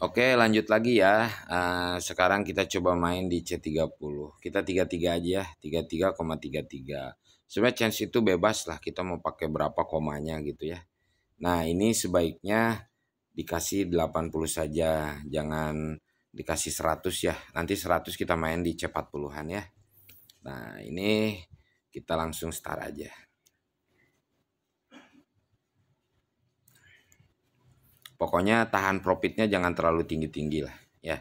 Oke lanjut lagi ya uh, Sekarang kita coba main di C30 Kita 33 aja ya 33,33 ,33. Sebenarnya chance itu bebas lah Kita mau pakai berapa komanya gitu ya Nah ini sebaiknya dikasih 80 saja Jangan dikasih 100 ya Nanti 100 kita main di C40an ya Nah ini kita langsung start aja pokoknya tahan profitnya jangan terlalu tinggi-tinggi lah ya.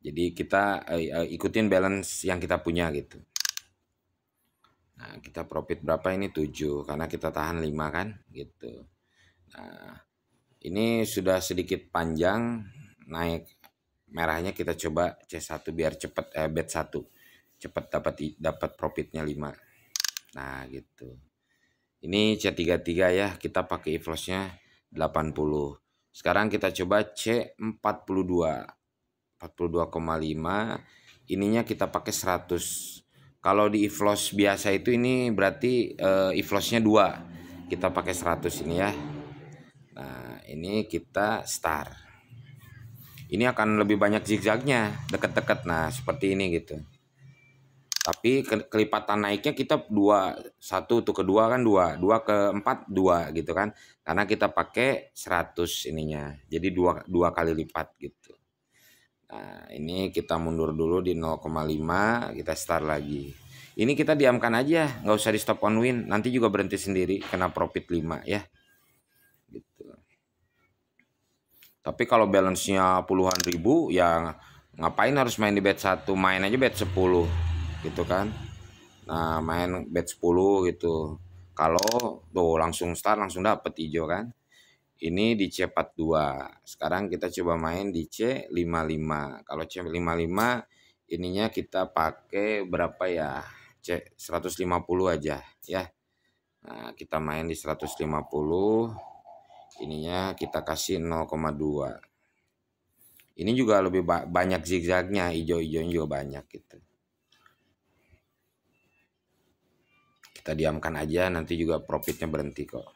Jadi kita uh, ikutin balance yang kita punya gitu. Nah, kita profit berapa ini 7 karena kita tahan 5 kan gitu. Nah, ini sudah sedikit panjang naik merahnya kita coba C1 biar cepet eh bet 1 cepet dapat dapat profitnya 5. Nah, gitu. Ini C33 ya, kita pakai e-flossnya 80. Sekarang kita coba C42. 42,5 ininya kita pakai 100. Kalau di iflos biasa itu ini berarti uh, iflosnya 2. Kita pakai 100 ini ya. Nah, ini kita start Ini akan lebih banyak zigzagnya, deket-deket Nah, seperti ini gitu tapi kelipatan naiknya kita dua satu tuh kedua kan dua dua ke empat dua gitu kan karena kita pakai 100 ininya jadi dua dua kali lipat gitu nah ini kita mundur dulu di 0,5 kita start lagi ini kita diamkan aja ya, nggak usah di stop on win nanti juga berhenti sendiri kena profit 5 ya gitu tapi kalau balance nya puluhan ribu ya ngapain harus main di bet satu main aja bet 10 gitu kan nah main bet 10 gitu kalau tuh langsung start langsung dapet hijau kan ini di C42 sekarang kita coba main di C55 kalau C55 ininya kita pakai berapa ya C150 aja ya nah kita main di 150 ininya kita kasih 0,2 ini juga lebih ba banyak zigzagnya hijau hijau juga banyak gitu kita diamkan aja nanti juga profitnya berhenti kok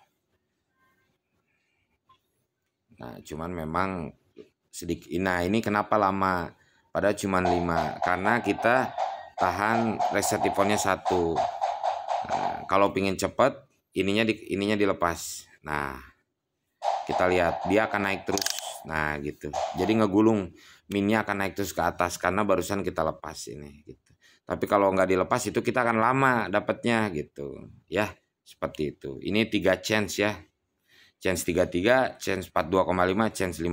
nah cuman memang sedikit nah ini kenapa lama pada cuman 5 karena kita tahan reset tiponnya satu nah, kalau pingin cepet, ininya di, ininya dilepas nah kita lihat dia akan naik terus nah gitu jadi ngegulung minnya akan naik terus ke atas karena barusan kita lepas ini gitu tapi kalau nggak dilepas itu kita akan lama dapatnya gitu. Ya, seperti itu. Ini tiga chance ya. Chance 33, chance 42,5, chance 5.